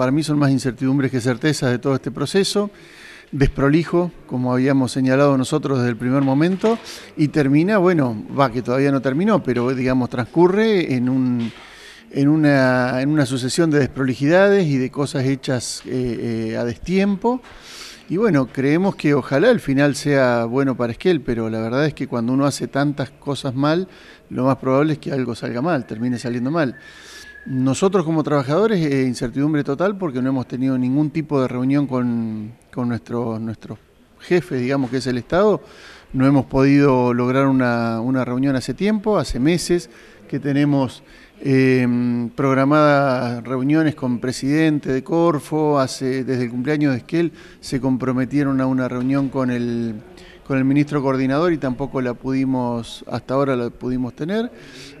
para mí son más incertidumbres que certezas de todo este proceso, desprolijo, como habíamos señalado nosotros desde el primer momento, y termina, bueno, va que todavía no terminó, pero digamos, transcurre en un en una, en una sucesión de desprolijidades y de cosas hechas eh, eh, a destiempo. Y bueno, creemos que ojalá el final sea bueno para Esquel, pero la verdad es que cuando uno hace tantas cosas mal, lo más probable es que algo salga mal, termine saliendo mal. Nosotros como trabajadores, eh, incertidumbre total porque no hemos tenido ningún tipo de reunión con, con nuestros, nuestros jefe, digamos, que es el Estado, no hemos podido lograr una, reunión hace tiempo, hace meses que tenemos em, programadas reuniones con presidente de Corfo, hace, desde el cumpleaños de Esquel se comprometieron a una reunión con el, con el ministro coordinador y tampoco la pudimos, hasta ahora la pudimos tener.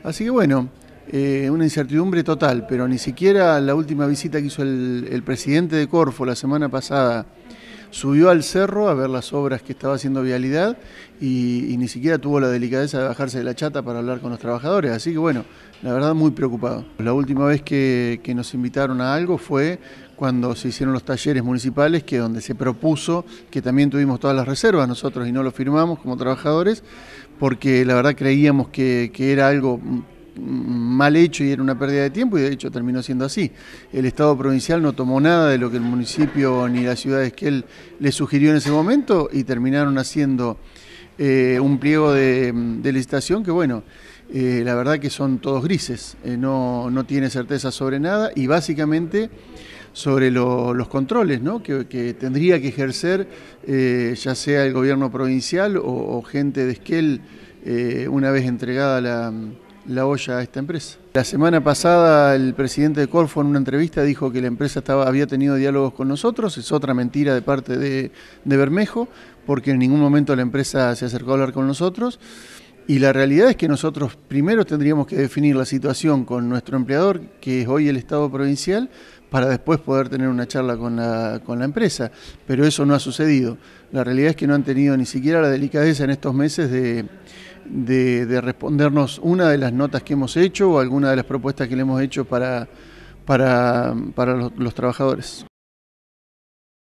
Así que bueno, eh, una incertidumbre total, pero ni siquiera la última visita que hizo el presidente de Corfo la semana pasada subió al cerro a ver las obras que estaba haciendo Vialidad y, ni siquiera tuvo la delicadeza de bajarse de la chata para hablar con los trabajadores. Así que bueno, la verdad muy preocupado. La última vez que, nos invitaron a algo fue cuando se hicieron los talleres municipales, que donde se propuso, que también tuvimos todas las reservas nosotros y no lo firmamos como trabajadores, porque la verdad creíamos que, que era algo mal hecho y era una pérdida de tiempo y de hecho terminó siendo así. El Estado provincial no tomó nada de lo que el municipio ni la ciudad de Esquel le sugirió en ese momento y terminaron haciendo eh, un pliego de, licitación que bueno, eh, la verdad que son todos grises, eh, no, tiene certeza sobre nada y básicamente sobre los controles ¿no? que, tendría que ejercer ya sea el gobierno provincial o, gente de Esquel una vez entregada la, la olla a esta empresa. La semana pasada el presidente de Corfo en una entrevista dijo que la empresa estaba, había tenido diálogos con nosotros, es otra mentira de parte de, de Bermejo, porque en ningún momento la empresa se acercó a hablar con nosotros. Y la realidad es que nosotros primero tendríamos que definir la situación con nuestro empleador, que es hoy el Estado provincial, para después poder tener una charla con la, empresa. Pero eso no ha sucedido. La realidad es que no han tenido ni siquiera la delicadeza en estos meses de, respondernos una de las notas que hemos hecho o alguna de las propuestas que le hemos hecho para, los trabajadores.